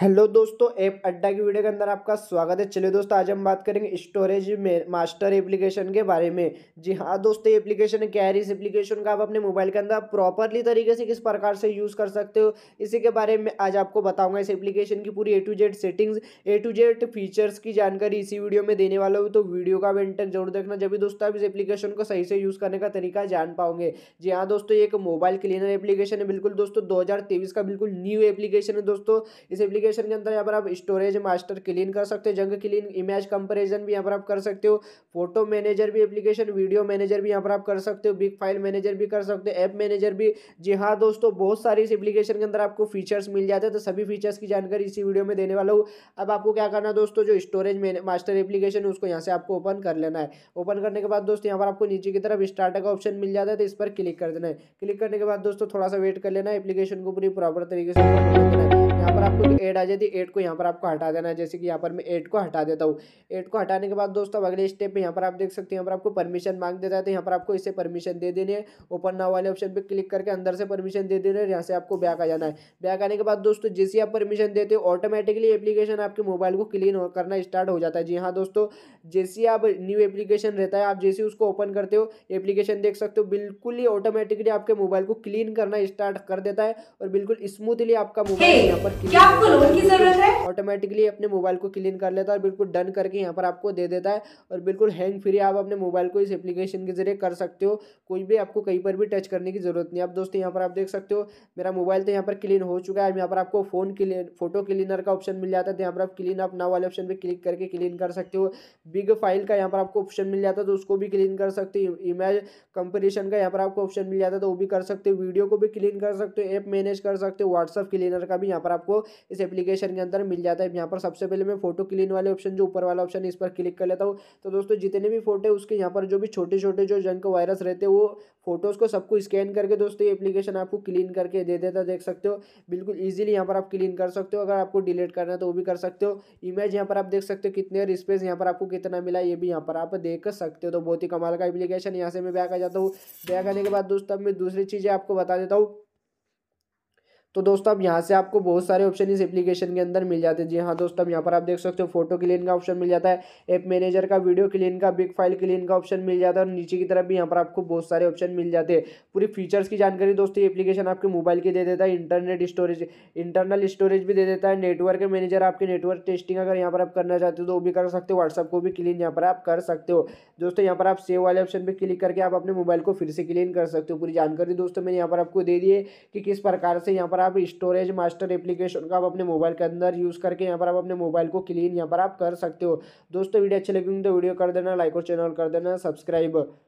hello दोस्तों app अड्डा की वीडियो के अंदर आपका स्वागत है चलिए दोस्तों आज हम बात करेंगे स्टोरेज में मास्टर एप्लीकेशन के बारे में जी हाँ दोस्तों ये एप्लीकेशन क्या है इस एप्लीकेशन का आप अपने मोबाइल के अंदर प्रॉपरली तरीके से किस प्रकार से यूज़ कर सकते हो इसी के बारे में आज आपको बताऊंगा इस एप्लीकेशन की पूरी A to Z settings A to Z features की जानकारी इसी वीडियो में देने वाला हूँ तो वीडियो का भी तक जरूर देखना जब भी दोस्तों आप इस एप्लीकेशन को सही से यूज़ करने का तरीका जान पाओगे जी हाँ दोस्तों एक मोबाइल क्लीनर एप्लीकेशन है बिल्कुल दोस्तों दो का बिल्कुल न्यू एप्लीकेशन है दोस्तों इस एप्लीकेशन एप्लीकेशन के अंदर यहाँ पर आप स्टोरेज मास्टर क्लीन कर सकते हो जंग क्लीन इमेज कंपेरिजन भी यहाँ पर आप कर सकते हो फोटो मैनेजर भी एप्लीकेशन वीडियो मैनेजर भी यहाँ पर आप कर सकते हो बिग फाइल मैनेजर भी कर सकते हो ऐप मैनेजर भी जी हाँ दोस्तों बहुत सारी इस एप्लीकेशन के अंदर आपको फीचर्स मिल जाते हैं तो सभी फीचर्स की जानकारी इसी वीडियो में देने वाला हूँ अब आपको क्या करना है दोस्तों जो स्टोरेज मास्टर एप्लीकेशन है उसको यहाँ से आपको ओपन कर लेना है ओपन करने के बाद दोस्तों यहाँ पर आपको नीचे की तरफ स्टार्टर का ऑप्शन मिल जाता है तो इस पर क्लिक कर देना है क्लिक करने के बाद दोस्तों थोड़ा सा वेट कर लेना एप्लीकेशन को पूरी प्रॉपर तरीके से यहाँ पर आपको एड आ जाती है एड को यहाँ पर आपको हटा देना है जैसे कि यहाँ पर मैं एड को हटा देता हूँ एड को हटाने के बाद दोस्तों अगले स्टेप में यहाँ पर आप देख सकते हैं यहाँ पर आपको परमिशन मांग देता है तो यहाँ पर आपको इसे परमिशन दे देनी है ओपन नाव वाले ऑप्शन पर क्लिक करके अंदर से परमिशन दे देना है यहाँ से आपको बैक आ जाना है बैक आने के बाद दोस्तों जैसे आप परमिशन देते हो ऑटोमेटिकली एप्लीकेशन आपके मोबाइल को क्लीन करना स्टार्ट हो जाता है जी हाँ दोस्तों जैसे आप न्यू एप्लीकेशन रहता है आप जैसे उसको ओपन करते हो एप्लीकेशन देख सकते हो बिल्कुल ही ऑटोमेटिकली आपके मोबाइल को क्लीन करना स्टार्ट कर देता है और बिल्कुल स्मूथली आपका मोबाइल यहाँ पर क्या आपको लोन की जरूरत है ऑटोमेटिकली अपने मोबाइल को क्लीन कर लेता है और बिल्कुल डन करके यहाँ पर आपको दे देता है और बिल्कुल हैंग फ्री आप अपने मोबाइल को इस एप्लीकेशन के जरिए कर सकते हो कोई भी आपको कहीं पर भी टच करने की जरूरत नहीं आप दोस्तों यहाँ पर आप देख सकते हो मेरा मोबाइल तो यहाँ पर क्लीन हो चुका है यहाँ पर आपको फोन क्लीन फोटो क्लीनर का ऑप्शन मिल जाता है तो यहाँ पर आप क्लीन अप नाव वाले ऑप्शन पर क्लिक करके क्लीन कर सकते हो बिग फाइल का यहाँ पर आपको ऑप्शन मिल जाता है तो उसको भी क्लीन कर सकते हो इमेज कंपेरिजन का यहाँ पर आपको ऑप्शन मिल जाता है तो वो भी कर सकते हो वीडियो को भी क्लीन कर सकते हो ऐप मैनेज कर सकते हो व्हाट्सअप क्लीनर का भी यहाँ पर आप आपको इस एप्लीकेशन के अंदर मिल जाता है यहाँ पर सबसे पहले मैं फोटो क्लीन वाले ऑप्शन जो ऊपर वाला ऑप्शन है इस पर क्लिक कर लेता हूँ तो दोस्तों जितने भी फोटो है उसके यहाँ पर जो भी छोटे छोटे जो जंक वायरस रहते वो फोटोज़ को सबको स्कैन करके दोस्तों ये एप्लीकेशन आपको क्लीन करके दे देता देख सकते हो बिल्कुल ईजिली यहाँ पर आप क्लीन कर सकते हो अगर आपको डिलीट करना है तो वो भी कर सकते हो इमेज यहाँ पर आप देख सकते हो कितने स्पेस यहाँ पर आपको कितना मिला ये भी यहाँ पर आप देख सकते हो तो बहुत ही कमाल का एप्लीकेशन यहाँ से मैं बैक आ जाता हूँ बैक आने के बाद दोस्तों अब मैं दूसरी चीज़ें आपको बता देता हूँ तो दोस्तों अब यहाँ से आपको बहुत सारे ऑप्शन इस एप्लीकेशन के अंदर मिल जाते हैं जी हाँ दोस्तों अब यहाँ पर आप देख सकते हो फोटो क्लीन का ऑप्शन मिल जाता है ऐप मैनेजर का वीडियो क्लीन का बिग फाइल क्लीन का ऑप्शन मिल जाता है और नीचे की तरफ भी यहाँ पर आपको बहुत सारे ऑप्शन मिल जाते हैं पूरी फीचर्स की जानकारी दोस्तों ये एप्लीकेशन आपके मोबाइल की दे देता है इंटरनेट स्टोरेज इंटरनल स्टोरेज भी दे देता है नेटवर्क मैनेजर आपके नेटवर्क टेस्टिंग अगर यहाँ पर आप करना चाहते हो तो वो भी कर सकते हो व्हाट्सअप को भी क्लीन यहाँ पर आप कर सकते हो दोस्तों यहाँ पर आप सेव वाले ऑप्शन पर क्लिक करके आप अपने मोबाइल को फिर से क्लीन कर सकते हो पूरी जानकारी दोस्तों मैंने यहाँ पर आपको दे दी है कि किस प्रकार से यहाँ पर आप स्टोरेज मास्टर एप्लीकेशन का आप अपने मोबाइल के अंदर यूज़ करके यहाँ पर आप अपने मोबाइल को क्लीन यहाँ पर आप कर सकते हो दोस्तों वीडियो अच्छी लगेंगे तो वीडियो कर देना लाइक और चैनल कर देना सब्सक्राइब